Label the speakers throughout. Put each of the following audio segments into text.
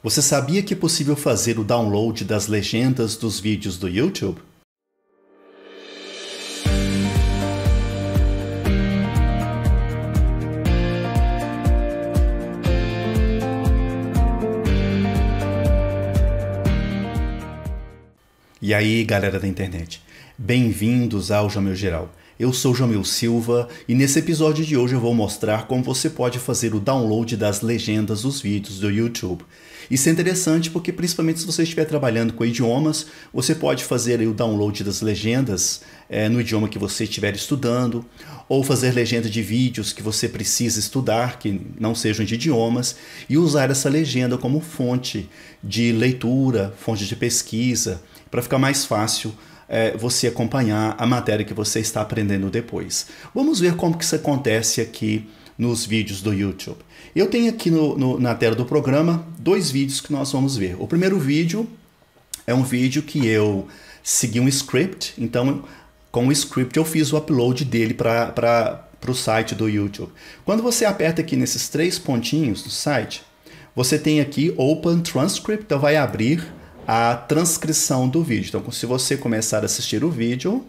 Speaker 1: Você sabia que é possível fazer o download das legendas dos vídeos do YouTube? E aí, galera da internet, bem-vindos ao Jamil Geral. Eu sou Jamil Silva e nesse episódio de hoje eu vou mostrar como você pode fazer o download das legendas dos vídeos do YouTube. Isso é interessante porque principalmente se você estiver trabalhando com idiomas, você pode fazer o download das legendas é, no idioma que você estiver estudando, ou fazer legenda de vídeos que você precisa estudar, que não sejam de idiomas, e usar essa legenda como fonte de leitura, fonte de pesquisa, para ficar mais fácil é, você acompanhar a matéria que você está aprendendo depois. Vamos ver como que isso acontece aqui nos vídeos do YouTube. Eu tenho aqui no, no, na tela do programa dois vídeos que nós vamos ver. O primeiro vídeo é um vídeo que eu segui um script, então com o script eu fiz o upload dele para o site do YouTube. Quando você aperta aqui nesses três pontinhos do site, você tem aqui Open Transcript, então vai abrir a transcrição do vídeo. Então, se você começar a assistir o vídeo,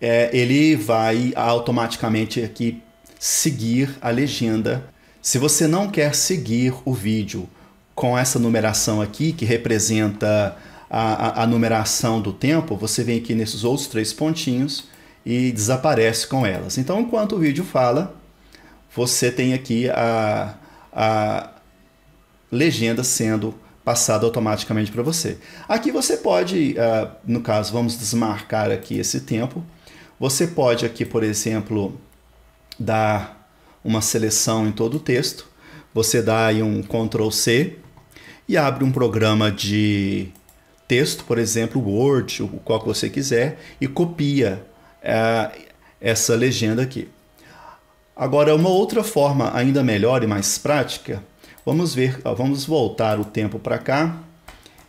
Speaker 1: é, ele vai automaticamente aqui seguir a legenda. Se você não quer seguir o vídeo com essa numeração aqui, que representa a, a, a numeração do tempo, você vem aqui nesses outros três pontinhos e desaparece com elas. Então, enquanto o vídeo fala, você tem aqui a, a, legenda sendo passada automaticamente para você. Aqui você pode, uh, no caso, vamos desmarcar aqui esse tempo. Você pode aqui, por exemplo, dar uma seleção em todo o texto. Você dá aí um Ctrl C e abre um programa de texto, por exemplo, Word, o qual que você quiser, e copia uh, essa legenda aqui. Agora, uma outra forma ainda melhor e mais prática Vamos ver, vamos voltar o tempo para cá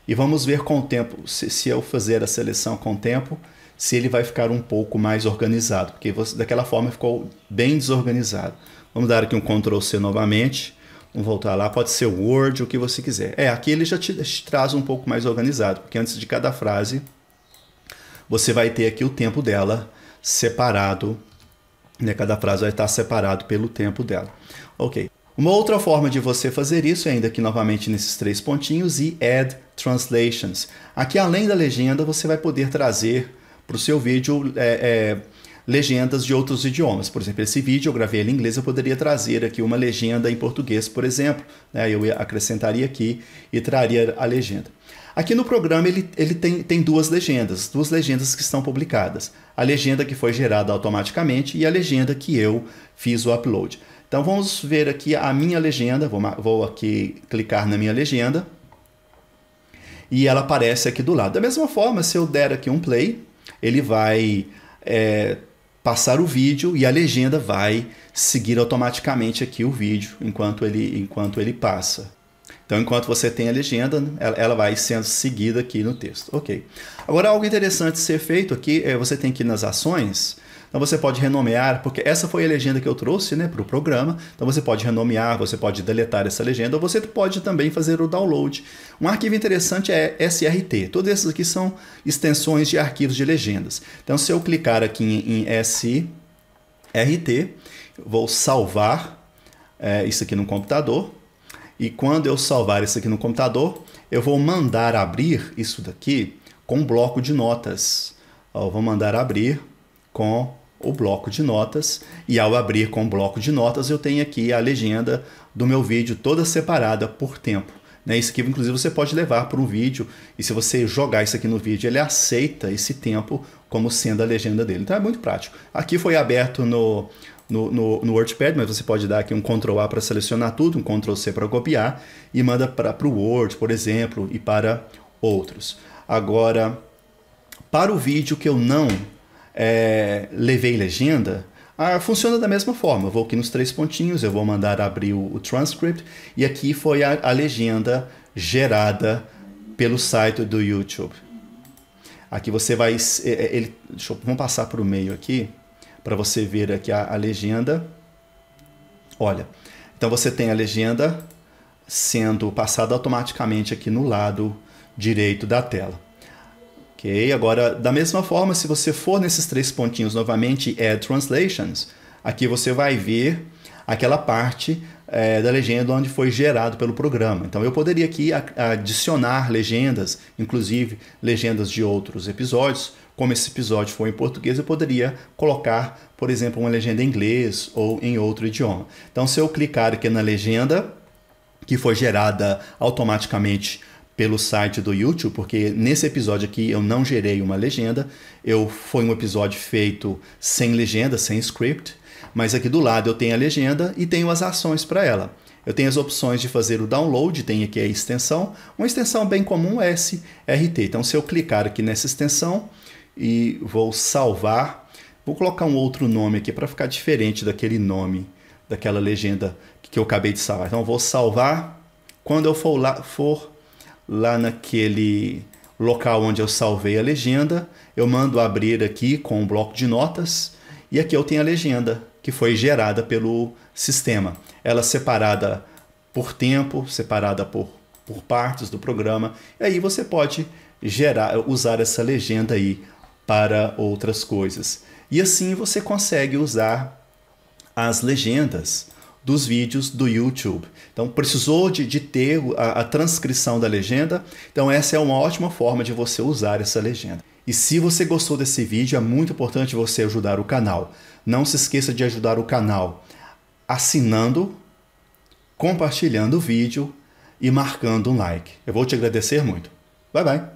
Speaker 1: e vamos ver com o tempo, se, se, eu fazer a seleção com o tempo, se ele vai ficar um pouco mais organizado, porque você, daquela forma ficou bem desorganizado. Vamos dar aqui um Ctrl C novamente, vamos voltar lá, pode ser Word, o que você quiser. É, aqui ele já te, te traz um pouco mais organizado, porque antes de cada frase, você vai ter aqui o tempo dela separado, né? cada frase vai estar separado pelo tempo dela. Ok, uma outra forma de você fazer isso é ainda aqui novamente nesses três pontinhos e Add Translations. Aqui além da legenda você vai poder trazer para o seu vídeo é, é, legendas de outros idiomas. Por exemplo, esse vídeo eu gravei ele em inglês, eu poderia trazer aqui uma legenda em português, por exemplo. Né? Eu acrescentaria aqui e traria a legenda. Aqui no programa ele, ele tem, tem duas legendas, duas legendas que estão publicadas. A legenda que foi gerada automaticamente e a legenda que eu fiz o upload. Então vamos ver aqui a minha legenda, vou, vou aqui clicar na minha legenda e ela aparece aqui do lado. Da mesma forma, se eu der aqui um play, ele vai é, passar o vídeo e a legenda vai seguir automaticamente aqui o vídeo enquanto ele, enquanto ele passa. Então, enquanto você tem a legenda, né, ela, vai sendo seguida aqui no texto. Ok. Agora, algo interessante ser feito aqui é você tem que ir nas ações. Então você pode renomear, porque essa foi a legenda que eu trouxe né, para o programa. Então você pode renomear, você pode deletar essa legenda, ou você pode também fazer o download. Um arquivo interessante é SRT. Todos esses aqui são extensões de arquivos de legendas. Então se eu clicar aqui em, em SRT, vou salvar é, isso aqui no computador. E quando eu salvar isso aqui no computador, eu vou mandar abrir isso daqui com um bloco de notas. Eu vou mandar abrir com o bloco de notas. E ao abrir com o bloco de notas, eu tenho aqui a legenda do meu vídeo toda separada por tempo. Né? Isso aqui, inclusive, você pode levar para um vídeo. E se você jogar isso aqui no vídeo, ele aceita esse tempo como sendo a legenda dele. Então é muito prático. Aqui foi aberto no, no, no, no WordPad, mas você pode dar aqui um Ctrl A para selecionar tudo, um Ctrl C para copiar e manda para o Word, por exemplo, e para outros. Agora, para o vídeo que eu não é, levei legenda, ah, funciona da mesma forma. Eu vou aqui nos três pontinhos, eu vou mandar abrir o, o transcript e aqui foi a, a legenda gerada pelo site do YouTube. Aqui você vai. É, é, ele, eu, vamos passar para o meio aqui para você ver aqui a, a legenda. Olha, então você tem a legenda sendo passada automaticamente aqui no lado direito da tela. Ok, agora da mesma forma, se você for nesses três pontinhos novamente, é Translations, aqui você vai ver aquela parte é, da legenda onde foi gerado pelo programa. Então eu poderia aqui adicionar legendas, inclusive legendas de outros episódios, como esse episódio foi em português, eu poderia colocar, por exemplo, uma legenda em inglês ou em outro idioma. Então, se eu clicar aqui na legenda, que foi gerada automaticamente pelo site do YouTube, porque nesse episódio aqui eu não gerei uma legenda, eu foi um episódio feito sem legenda, sem script, mas aqui do lado eu tenho a legenda e tenho as ações para ela. Eu tenho as opções de fazer o download, tem aqui a extensão, uma extensão bem comum é SRT. Então se eu clicar aqui nessa extensão, e vou salvar. Vou colocar um outro nome aqui para ficar diferente daquele nome, daquela legenda que eu acabei de salvar. Então vou salvar. Quando eu for lá, for lá naquele local onde eu salvei a legenda, eu mando abrir aqui com um bloco de notas e aqui eu tenho a legenda que foi gerada pelo sistema. Ela é separada por tempo, separada por, por partes do programa. E aí você pode gerar, usar essa legenda aí para outras coisas. E assim você consegue usar as legendas dos vídeos do YouTube. Então, precisou de, de ter a, a transcrição da legenda? Então, essa é uma ótima forma de você usar essa legenda. E se você gostou desse vídeo, é muito importante você ajudar o canal. Não se esqueça de ajudar o canal assinando, compartilhando o vídeo e marcando um like. Eu vou te agradecer muito. Bye bye!